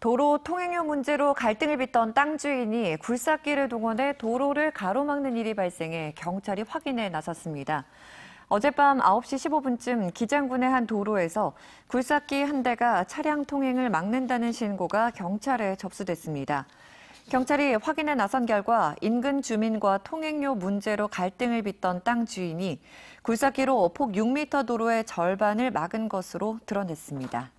도로 통행료 문제로 갈등을 빚던 땅 주인이 굴삭기를 동원해 도로를 가로막는 일이 발생해 경찰이 확인에 나섰습니다. 어젯밤 9시 15분쯤 기장군의 한 도로에서 굴삭기 한 대가 차량 통행을 막는다는 신고가 경찰에 접수됐습니다. 경찰이 확인에 나선 결과 인근 주민과 통행료 문제로 갈등을 빚던 땅 주인이 굴삭기로 폭 6m 도로의 절반을 막은 것으로 드러냈습니다.